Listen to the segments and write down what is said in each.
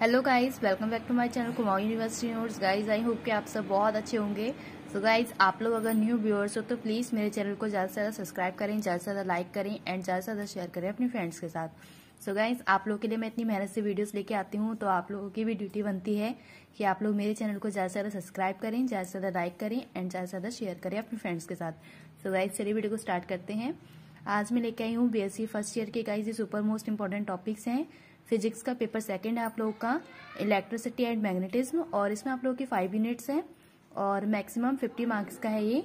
hello guys welcome back to my channel Kumaun university news guys I hope कि आप सब बहुत अच्छे होंगे सो so गाइस आप लोग अगर न्यू व्यूअर्स हो तो प्लीज़ मेरे चैनल को ज़्यादा से ज़्यादा सब्सक्राइब करें ज़्यादा से ज़्यादा लाइक करें एंड ज़्यादा से ज़्यादा शेयर करें अपने फ्रेंड्स के साथ सो so गाइस आप लोग के लिए मैं इतनी मेहनत से वीडियोज लेके आती हूँ तो आप लोगों की भी ड्यूटी बनती है कि आप लोग मेरे चैनल को ज़्यादा से ज़्यादा सब्सक्राइब करें ज़्यादा से ज़्यादा लाइक करें एंड ज़्यादा से ज़्यादा शेयर करें अपने फ्रेंड्स के साथ सो गाइज चलिए वीडियो को स्टार्ट करते हैं आज मैं लेके आई हूँ बी फर्स्ट ईयर के गाइज ये सुपर मोस्ट इंपॉर्टेंट टॉपिक्स हैं फिजिक्स का पेपर सेकेंड है आप लोगों का इलेक्ट्रिसिटी एंड मैग्नेटिज्म और इसमें आप लोगों की फाइव यूनिट्स हैं और मैक्सिमम फिफ्टी मार्क्स का है ये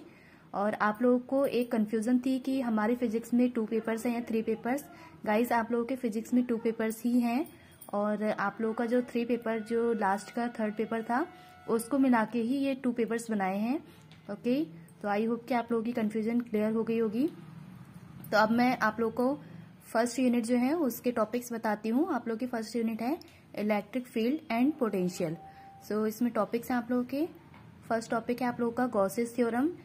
और आप लोगों को एक कन्फ्यूज़न थी कि हमारे फिजिक्स में टू पेपर्स हैं या थ्री पेपर्स गाइज आप लोगों के फिजिक्स में टू पेपर्स ही हैं और आप लोगों का जो थ्री पेपर जो लास्ट का थर्ड पेपर था उसको मिला के ही ये टू पेपर्स बनाए हैं ओके तो आई होप कि आप लोगों की कन्फ्यूज़न क्लियर हो गई होगी तो अब मैं आप लोगों को फर्स्ट यूनिट जो है उसके टॉपिक्स बताती हूँ आप लोग की फर्स्ट यूनिट है electric field and potential so इसमें टॉपिक्स हैं आप लोगों के फर्स्ट टॉपिक है आप लोगों का गॉसेस थ्योरम